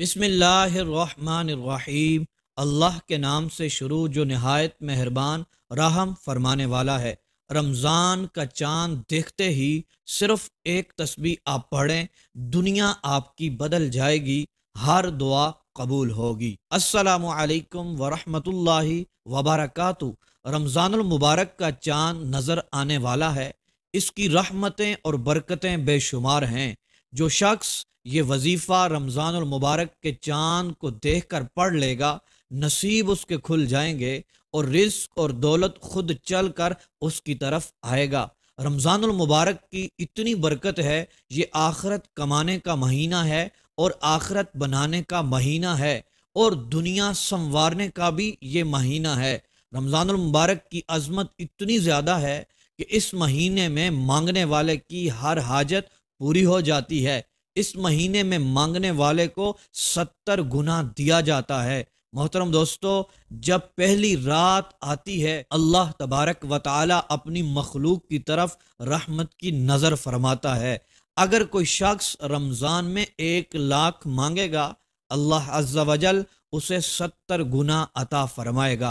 बिसमीम अल्लाह के नाम से शुरू जो नहायत मेहरबान राहम फरमाने वाला है रमज़ान का चांद देखते ही सिर्फ एक तस्वीर आप पढ़ें दुनिया आपकी बदल जाएगी हर दुआ कबूल होगी असलकम वरहमल वबरकू रमज़ानमबारक का चांद नज़र आने वाला है इसकी रहमतें और बरकतें बेशुमार हैं जो शख्स ये वजीफ़ा रमज़ान और मुबारक के चांद को देख कर पढ़ लेगा नसीब उसके खुल जाएंगे और रिस्क और दौलत खुद चल कर उसकी तरफ आएगा रमज़ान मुबारक की इतनी बरकत है ये आखरत कमाने का महीना है और आखरत बनाने का महीना है और दुनिया संवारने का भी ये महीना है रमज़ान मुबारक की अजमत इतनी ज़्यादा है कि इस महीने में मांगने वाले की हर हाजत पूरी हो जाती है इस महीने में मांगने वाले को सत्तर गुना दिया जाता है मोहतरम दोस्तों जब पहली रात आती है अल्लाह तबारक व अपनी मखलूक की तरफ रहमत की नज़र फरमाता है अगर कोई शख्स रमज़ान में एक लाख मांगेगा अल्लाह अज्जा उसे सत्तर गुना अता फरमाएगा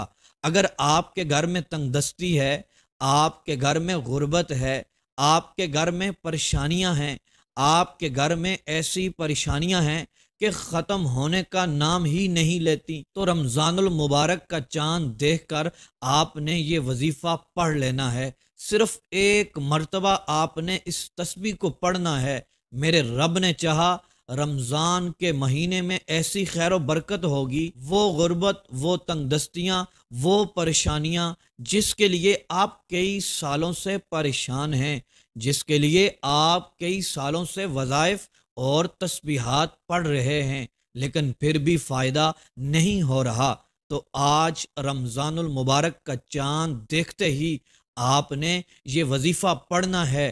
अगर आपके घर में तंगदस्ती है आपके घर में गुर्बत है आपके घर में परेशानियां हैं आपके घर में ऐसी परेशानियां हैं कि ख़त्म होने का नाम ही नहीं लेती तो रमज़ानुल मुबारक का चांद देखकर आपने ये वजीफ़ा पढ़ लेना है सिर्फ एक मरतबा आपने इस तस्वीर को पढ़ना है मेरे रब ने चाहा रमज़ान के महीने में ऐसी खैर बरकत होगी वो गुर्बत वो तंग दस्तियाँ वो परेशानियाँ जिसके लिए आप कई सालों से परेशान हैं जिसके लिए आप कई सालों से वज़ाइफ और तस्बीहात पढ़ रहे हैं लेकिन फिर भी फ़ायदा नहीं हो रहा तो आज रमज़ानुल मुबारक का चांद देखते ही आपने ये वजीफ़ा पढ़ना है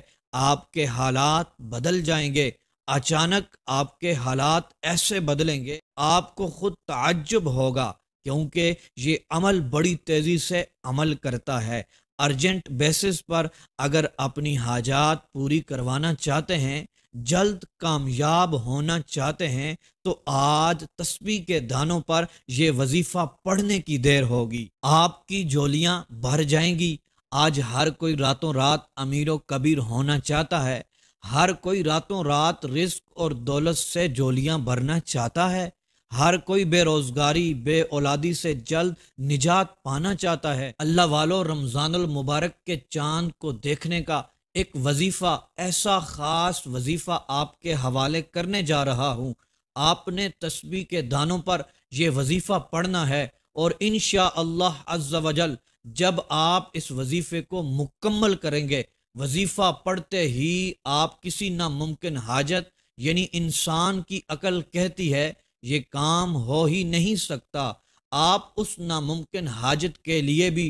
आपके हालात बदल जाएंगे अचानक आपके हालात ऐसे बदलेंगे आपको खुद ताज्जुब होगा क्योंकि ये अमल बड़ी तेज़ी से अमल करता है अर्जेंट बेसिस पर अगर अपनी हाजात पूरी करवाना चाहते हैं जल्द कामयाब होना चाहते हैं तो आज तस्वीर के दानों पर यह वजीफा पढ़ने की देर होगी आपकी जोलियां भर जाएंगी आज हर कोई रातों रात अमीरों कबीर होना चाहता है हर कोई रातों रात रिस्क और दौलत से जोलियां भरना चाहता है हर कोई बेरोजगारी बे औलादी से जल्द निजात पाना चाहता है अल्लाह वालों रमज़ानुल मुबारक के चांद को देखने का एक वजीफ़ा ऐसा ख़ास वजीफ़ा आपके हवाले करने जा रहा हूँ आपने तस्बी के दानों पर यह वजीफ़ा पढ़ना है और इन अल्लाह अज्जावजल जब आप इस वजीफ़े को मुकम्मल करेंगे वजीफ़ा पढ़ते ही आप किसी नामुमकिन हाजत यानी इंसान की अकल कहती है ये काम हो ही नहीं सकता आप उस नामुमकिन हाजत के लिए भी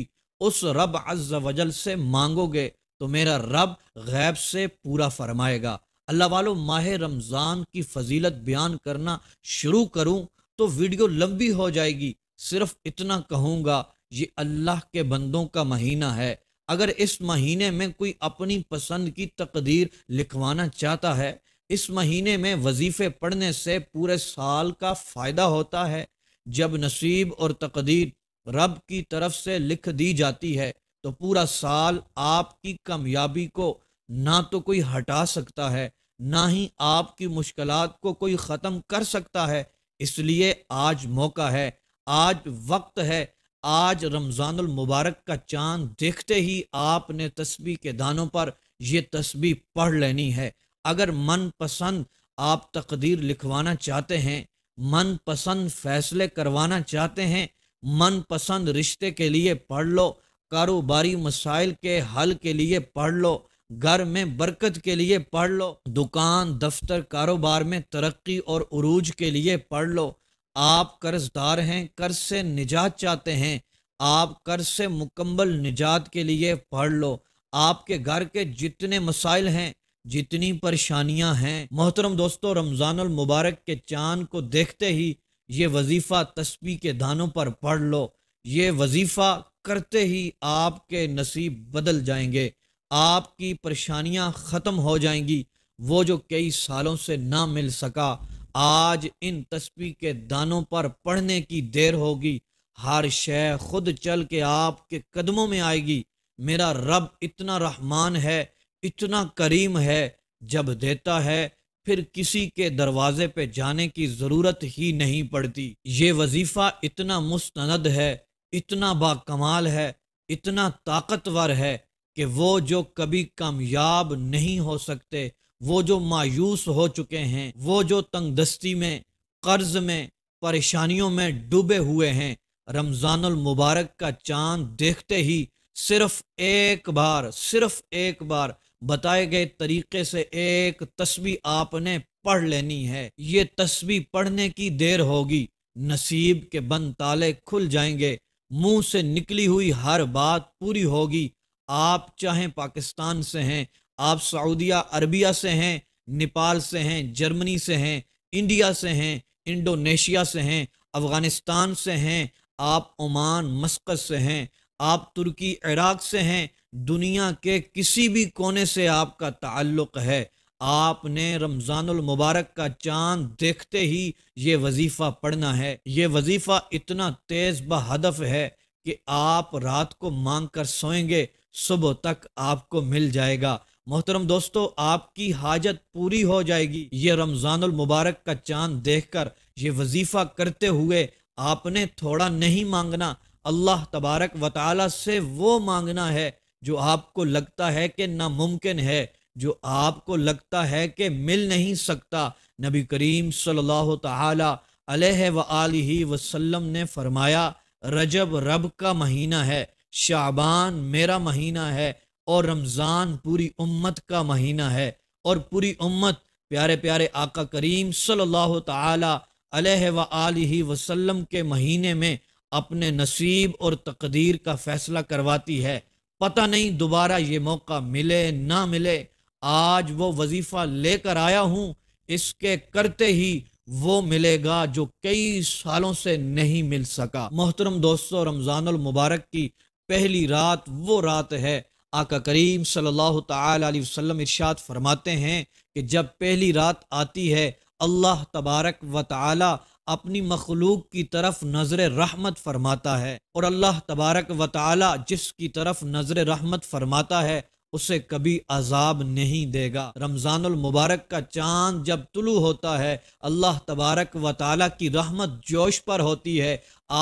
उस रब अज़ वजल से मांगोगे तो मेरा रब गैब से पूरा फरमाएगा अल्लाह वालों माह रमज़ान की फजीलत बयान करना शुरू करूं तो वीडियो लंबी हो जाएगी सिर्फ इतना कहूंगा ये अल्लाह के बंदों का महीना है अगर इस महीने में कोई अपनी पसंद की तकदीर लिखवाना चाहता है इस महीने में वजीफ़े पढ़ने से पूरे साल का फ़ायदा होता है जब नसीब और तकदीर रब की तरफ से लिख दी जाती है तो पूरा साल आपकी कामयाबी को ना तो कोई हटा सकता है ना ही आपकी मुश्किल को कोई ख़त्म कर सकता है इसलिए आज मौका है आज वक्त है आज रमज़ानुल मुबारक का चांद देखते ही आपने तस्बी के दानों पर यह तस्बी पढ़ लेनी है अगर मन पसंद आप तकदीर लिखवाना चाहते हैं मन पसंद फैसले करवाना चाहते हैं मन पसंद रिश्ते के लिए पढ़ लो कारोबारी मसाइल के हल के लिए पढ़ लो घर में बरकत के लिए पढ़ लो दुकान दफ्तर कारोबार में तरक्की और उरूज के लिए पढ़ लो आप कर्जदार हैं कर्ज से निजात चाहते हैं आप कर्ज से मुकम्मल निजात के लिए पढ़ लो आपके घर के जितने मसाइल हैं जितनी परेशानियां हैं मोहतरम दोस्तों रमज़ान मुबारक के चांद को देखते ही ये वजीफ़ा तस्बी के दानों पर पढ़ लो ये वजीफ़ा करते ही आपके नसीब बदल जाएंगे आपकी परेशानियां ख़त्म हो जाएंगी वो जो कई सालों से ना मिल सका आज इन तस्बी के दानों पर पढ़ने की देर होगी हर शय खुद चल के आपके कदमों में आएगी मेरा रब इतना रहमान है इतना करीम है जब देता है फिर किसी के दरवाजे पे जाने की ज़रूरत ही नहीं पड़ती ये वजीफ़ा इतना मुस्तंद है इतना बाकमाल है इतना ताकतवर है कि वो जो कभी कामयाब नहीं हो सकते वो जो मायूस हो चुके हैं वो जो तंगदस्ती में कर्ज में परेशानियों में डूबे हुए हैं रमज़ानुल मुबारक का चांद देखते ही सिर्फ एक बार सिर्फ एक बार बताए गए तरीके से एक तस्वीर आपने पढ़ लेनी है ये तस्वीर पढ़ने की देर होगी नसीब के बंद ताले खुल जाएंगे मुंह से निकली हुई हर बात पूरी होगी आप चाहे पाकिस्तान से हैं आप सऊदिया अरबिया से हैं नेपाल से हैं जर्मनी से हैं इंडिया से हैं इंडोनेशिया से हैं अफ़गानिस्तान से हैं आप ओमान मस्कत से हैं आप तुर्की इराक से हैं दुनिया के किसी भी कोने से आपका ताल्लुक है आपने रमज़ानुल मुबारक का चांद देखते ही ये वजीफ़ा पढ़ना है ये वजीफ़ा इतना तेज़ बहदफ है कि आप रात को मांग कर सोएंगे सुबह तक आपको मिल जाएगा मोहतरम दोस्तों आपकी हाजत पूरी हो जाएगी ये रमज़ानुल मुबारक का चांद देखकर ये वजीफ़ा करते हुए आपने थोड़ा नहीं मांगना अल्लाह तबारक व से वो मांगना है जो आपको लगता है कि नामुमकिन है जो आपको लगता है कि मिल नहीं सकता नबी करीम सल्लल्लाहु अलैहि व आलिहि वसल्लम ने फरमाया रजब रब का महीना है शाबान मेरा महीना है और रमज़ान पूरी उम्मत का महीना है और पूरी उम्मत प्यारे प्यारे आका करीम सल्लल्लाहु अलैहि व आलिहि वसल्लम के महीने में अपने नसीब और तकदीर का फ़ैसला करवाती है पता नहीं दोबारा ये मौका मिले ना मिले आज वो वजीफ़ा लेकर आया हूँ इसके करते ही वो मिलेगा जो कई सालों से नहीं मिल सका मोहतरम दोस्तों रमज़ानुल मुबारक की पहली रात वो रात है आका करीम सल्लल्लाहु अलैहि वसल्लम इरशाद फरमाते हैं कि जब पहली रात आती है अल्लाह तबारक व ताली अपनी मखलूक की तरफ नज़र रहमत फरमाता है और अल्लाह तबारक व ताली जिसकी तरफ नज़र रहमत फरमाता है उसे कभी अजाब नहीं देगा रमज़ानमबारक का चांद जब तुलू होता है अल्लाह तबारक व ताली की रहमत जोश पर होती है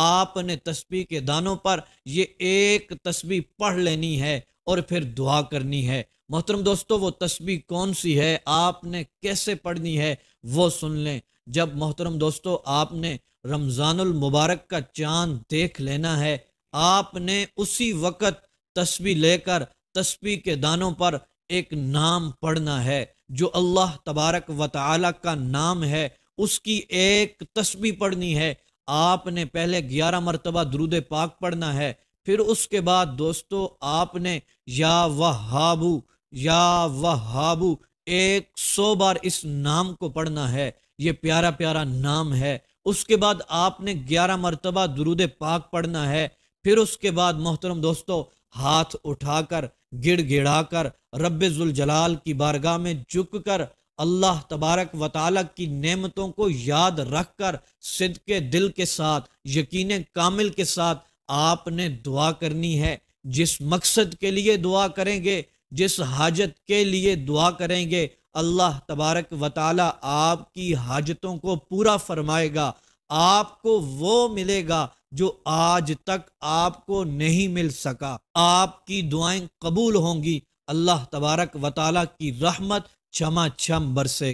आपने तस्बी के दानों पर ये एक तस्बी पढ़ लेनी है और फिर दुआ करनी है मोहतरम दोस्तों वो तस्बी कौन सी है आपने कैसे पढ़नी है वो सुन लें जब मोहतरम दोस्तों आपने रमज़ानमबारक का चांद देख लेना है आपने उसी वक़्त तस्वीर लेकर तस्बी के दानों पर एक नाम पढ़ना है जो अल्लाह तबारक व ताली का नाम है उसकी एक तस्वीर पढ़नी है आपने पहले ग्यारह मरतबा दरुद पाक पढ़ना है फिर उसके बाद दोस्तों आपने या वहाबू या वहाबू एक सौ बार इस नाम को पढ़ना है ये प्यारा प्यारा नाम है उसके बाद आपने ग्यारह मरतबा दरूद पाक पढ़ना है फिर उसके बाद मोहतरम दोस्तों हाथ उठाकर गिड़ गिड़ा कर रबाल की बारगाह में झुक कर अल्लाह तबारक वाली की नेमतों को याद रख कर सिद के दिल के साथ यकीन कामिल के साथ आपने दुआ करनी है जिस मकसद के लिए दुआ करेंगे जिस हाजत के लिए दुआ करेंगे अल्लाह तबारक वाली आपकी हाजतों को पूरा फरमाएगा आपको वो मिलेगा जो आज तक आपको नहीं मिल सका आपकी दुआएं कबूल होंगी अल्लाह तबारक वाली की रहमत छमा छम बरसे